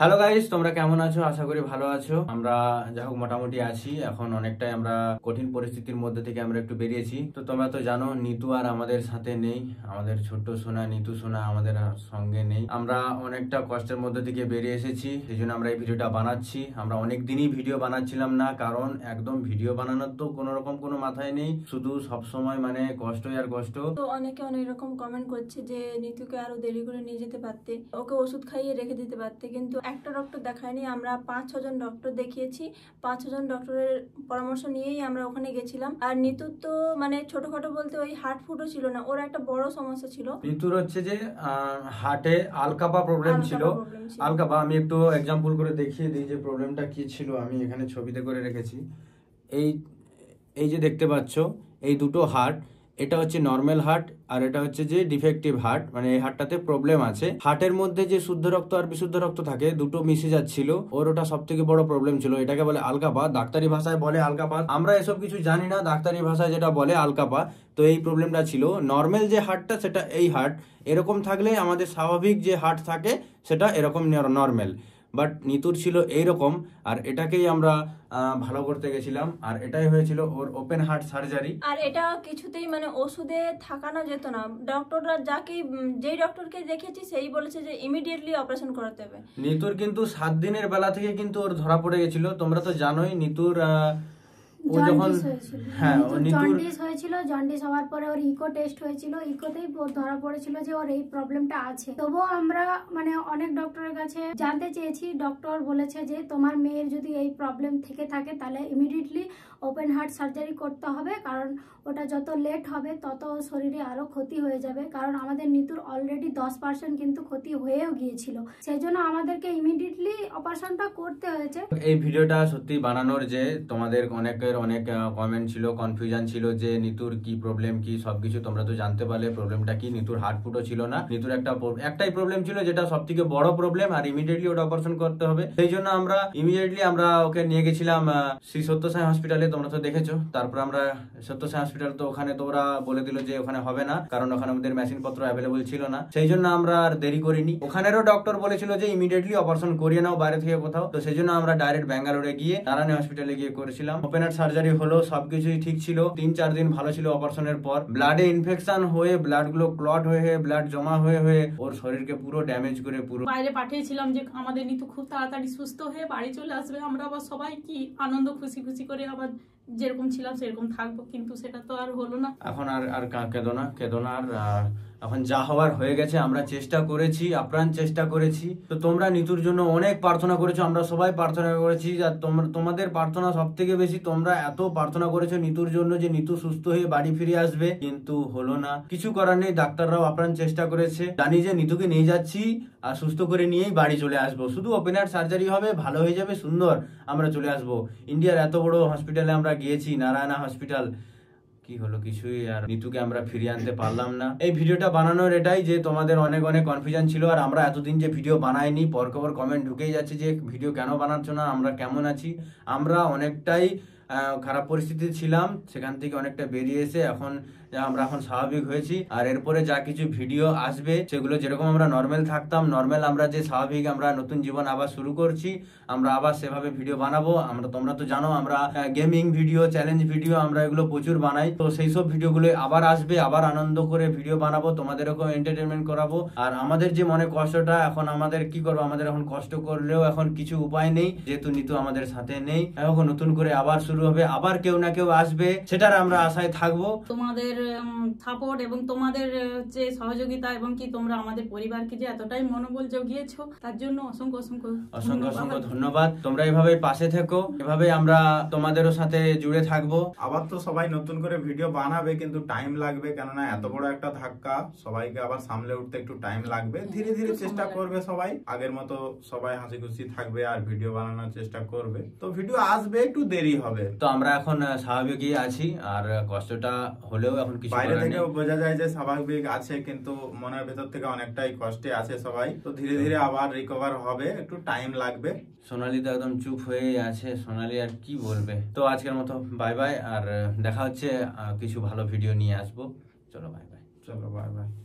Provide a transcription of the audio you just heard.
hello guys তোমরা কেমন আছো আশা করি ভালো আছো আমরা যাই হোক মোটামুটি আছি এখন অনেকটাই আমরা কঠিন পরিস্থিতির মধ্যে থেকে আমরা একটু বেরিয়েছি তো তোমরা তো জানো নিতু আর আমাদের সাথে নেই আমাদের ছোট্ট সোনা নিতু সোনা আমাদের সঙ্গে নেই আমরা অনেকটা কষ্টের মধ্যে থেকে বেরিয়ে এসেছি সেই জন্য আমরা এই ভিডিওটা বানাচ্ছি আমরা অনেক দিনই ভিডিও বানাচ্ছিলাম না কারণ একদম ভিডিও বানানোর তো কোনো রকম কোনো মাথায় নেই শুধু সব সময় মানে কষ্ট আর কষ্ট তো অনেকে অনেক রকম কমেন্ট করছে যে নিতুকে আরো দেরি করে নিয়ে যেতে পারতে ওকে ওষুধ খাইয়ে রেখে দিতে পারতে কিন্তু একটা ডক্টর দেখায়নি আমরা পাঁচ ছজন ডক্টর দেখিয়েছি পাঁচ ছজন ডক্টরের পরামর্শ নিয়েই আমরা ওখানে গেছিলাম আর নিতুর তো মানে ছোটখাটো বলতে ওই হার্ট ফুটও ছিল না ওর একটা বড় সমস্যা ছিল নিতুর হচ্ছে যে হার্টে আলকাপা প্রবলেম ছিল আলকাপা আমি একটু এক্সাম্পল করে দেখিয়ে দিই যে প্রবলেমটা কি ছিল আমি এখানে ছবিতে করে রেখেছি এই এই যে দেখতে পাচ্ছ এই দুটো হার্ট এটা হচ্ছে নর্মাল হার্ট আর এটা হচ্ছে যে ডিফেক্টিভ হার্ট মানে এই হার্টটাতে প্রবলেম আছে হার্টের মধ্যে যে শুদ্ধ রক্ত আর বিশুদ্ধ রক্ত থাকে দুটো মিশে যাচ্ছিল ওর ওটা সব থেকে বড় প্রবলেম ছিল এটাকে বলে আলকাপাত ডাক্তারি ভাষায় বলে আলকাপাত আমরা এসব কিছু জানি না ডাক্তারি ভাষায় যেটা বলে আলকাপা তো এই প্রবলেমটা ছিল নর্মাল যে হার্টটা সেটা এই হার্ট এরকম থাকলে আমাদের স্বাভাবিক যে হার্ট থাকে সেটা এরকম নর্মাল বাট নিতুর ছিল এই রকম আর এটাকেই আমরা ভালো করতে গেছিলাম আর এটাই হয়েছিল ওর ওপেন হার্ট সার্জারি আর এটা কিছুতেই মানে ওষুধে থাকানো যেত না ডক্টররা যাকে যেই ডক্টরকে দেখেছি সেই বলেছে যে ইমিডিয়েটলি অপারেশন করাতে হবে নিতুর কিন্তু সাত দিনের বেলা থেকে কিন্তু ওর ধরা পড়ে গেছিল তোমরা তো জানোই নিতুর ও যখন হ্যাঁ জন্ডিস হয়েছিল জন্ডিস হওয়ার পরে ওর ইকো টেস্ট হয়েছিল ইকোতেই ধরা পড়েছিল যে ওর এই প্রবলেমটা আছে তবুও আমরা মানে অনেক ডক্টরের কাছে জানতে চেয়েছি ডক্টর বলেছে যে তোমার মেয়ের যদি এই প্রবলেম থেকে থাকে তাহলে ইমিডিয়েটলি ওপেন হার্ট সার্জারি করতে হবে কারণ ওটা যত লেট হবে তত শরীরে আরও ক্ষতি হয়ে যাবে কারণ আমাদের নিতুর অলরেডি দশ পার্সেন্ট কিন্তু ক্ষতি হয়েও গিয়েছিল সেই জন্য আমাদেরকে ইমিডিয়েটলি অপারেশনটা করতে হয়েছে এই ভিডিওটা সত্যি বানানোর যে তোমাদের অনেকের অনেক কমেন্ট ছিল কনফিউশন ছিল যে নিতুর কি প্রবলেম কি সবকিছু তোমরা তো জানতে পারলে প্রবলেমটা কি নিতুর হার্ট ছিল না নিতুর একটা একটাই প্রবলেম ছিল যেটা সব থেকে বড় প্রবলেম আর ইমিডিয়েটলি ওটা অপারেশন করতে হবে সেই জন্য আমরা ইমিডিয়েটলি আমরা ওকে নিয়ে গেছিলাম শ্রী সত্যসাই হসপিটালে তোমরা তো দেখেছো তারপর আমরা সত্যসাই হসপিটাল তো ওখানে তো ওরা বলে দিল যে ওখানে হবে না কারণ ওখানে আমাদের মেশিন পত্র অ্যাভেলেবল ছিল না সেই জন্য আমরা আর দেরি করিনি ওখানেরও ডক্টর বলেছিল যে ইমিডিয়েটলি অপারেশন করিয়ে নাও বাইরে থেকে কোথাও তো সেই জন্য আমরা ডাইরেক্ট ব্যাঙ্গালোরে গিয়ে নারায়ণ হসপিটালে গিয়ে করেছিলাম ওপেনার সার্জারি হলো সবকিছুই ঠিক ছিল তিন চার দিন ভালো ছিল অপারেশনের পর ব্লাডে ইনফেকশন হয়ে ব্লাড গুলো ক্লট হয়ে ব্লাড জমা হয়ে হয়ে ওর শরীরকে পুরো ড্যামেজ করে পুরো বাইরে পাঠিয়েছিলাম যে আমাদের নিতু খুব তাড়াতাড়ি সুস্থ হয়ে বাড়ি চলে আসবে আমরা আবার সবাই কি আনন্দ খুশি খুশি করে আবার যেরকম ছিলাম সেরকম থাকবো কিন্তু সেটা তো আর হলো না এখন আর আর কেদনা না না আর এখন যা হওয়ার হয়ে গেছে আমরা চেষ্টা করেছি আপ্রাণ চেষ্টা করেছি তো তোমরা নিতুর জন্য অনেক প্রার্থনা করেছো আমরা সবাই প্রার্থনা করেছি আর তোমরা তোমাদের প্রার্থনা সব থেকে বেশি তোমরা এত প্রার্থনা করেছো নিতুর জন্য যে নিতু সুস্থ হয়ে বাড়ি ফিরে আসবে কিন্তু হলো না কিছু করার নেই ডাক্তাররাও আপ্রাণ চেষ্টা করেছে জানি যে নিতুকে নিয়ে যাচ্ছি আর সুস্থ করে নিয়েই বাড়ি চলে আসবো শুধু ওপেন হার্ট সার্জারি হবে ভালো হয়ে যাবে সুন্দর আমরা চলে আসবো ইন্ডিয়ার এত বড় হসপিটালে আমরা গিয়েছি নারায়ণা হসপিটাল কি হলো কিছুই আর নিতুকে আমরা ফিরিয়ে আনতে পারলাম না এই ভিডিওটা বানানোর এটাই যে তোমাদের অনেক অনেক কনফিউশন ছিল আর আমরা এতদিন যে ভিডিও বানাইনি পর পরকবর কমেন্ট ঢুকেই যাচ্ছে যে ভিডিও কেন বানাচ্ছ না আমরা কেমন আছি আমরা অনেকটাই খারাপ পরিস্থিতি ছিলাম সেখান থেকে অনেকটা বেরিয়ে এসে এখন আমরা এখন স্বাভাবিক হয়েছি আর এরপরে যা কিছু ভিডিও আসবে সেগুলো যেরকম আমরা নর্মেল থাকতাম নর্মেল আমরা যে স্বাভাবিক আমরা নতুন জীবন আবার শুরু করছি আমরা আবার সেভাবে ভিডিও বানাবো আমরা তোমরা তো জানো আমরা গেমিং ভিডিও চ্যালেঞ্জ ভিডিও আমরা এগুলো প্রচুর বানাই তো সেই সব ভিডিওগুলো আবার আসবে আবার আনন্দ করে ভিডিও বানাবো তোমাদের এরকম এন্টারটেনমেন্ট করাবো আর আমাদের যে মনে কষ্টটা এখন আমাদের কি করবো আমাদের এখন কষ্ট করলেও এখন কিছু উপায় নেই যেহেতু নিতু আমাদের সাথে নেই এখন নতুন করে আবার শুরু হবে আবার কেউ না কেউ আসবে সেটার আমরা আশায় থাকবো তোমাদের সাপোর্ট এবং তোমাদের যে সহযোগিতা এবং কি তোমরা আমাদের পরিবারকে যে এতটাই মনোবল জগিয়েছো তার জন্য অসংখ্য অসংখ্য অসংখ্য অসংখ্য ধন্যবাদ তোমরা এভাবে পাশে থেকো এভাবে আমরা তোমাদেরও সাথে জুড়ে থাকবো আবার তো সবাই নতুন করে ভিডিও বানাবে কিন্তু টাইম লাগবে কেননা এত বড় একটা ধাক্কা সবাইকে আবার সামলে উঠতে একটু টাইম লাগবে ধীরে ধীরে চেষ্টা করবে সবাই আগের মতো সবাই হাসি খুশি থাকবে আর ভিডিও বানানোর চেষ্টা করবে তো ভিডিও আসবে একটু দেরি হবে তো আমরা এখন স্বাভাবিকই আছি আর কষ্টটা হলেও এখন এখন কিছু বাইরে থেকে বোঝা যায় যে স্বাভাবিক আছে কিন্তু মনের ভেতর থেকে অনেকটাই কষ্টে আছে সবাই তো ধীরে ধীরে আবার রিকভার হবে একটু টাইম লাগবে সোনালি তো একদম চুপ হয়ে আছে সোনালি আর কি বলবে তো আজকের মতো বাই বাই আর দেখা হচ্ছে কিছু ভালো ভিডিও নিয়ে আসবো চলো বাই বাই চলো বাই বাই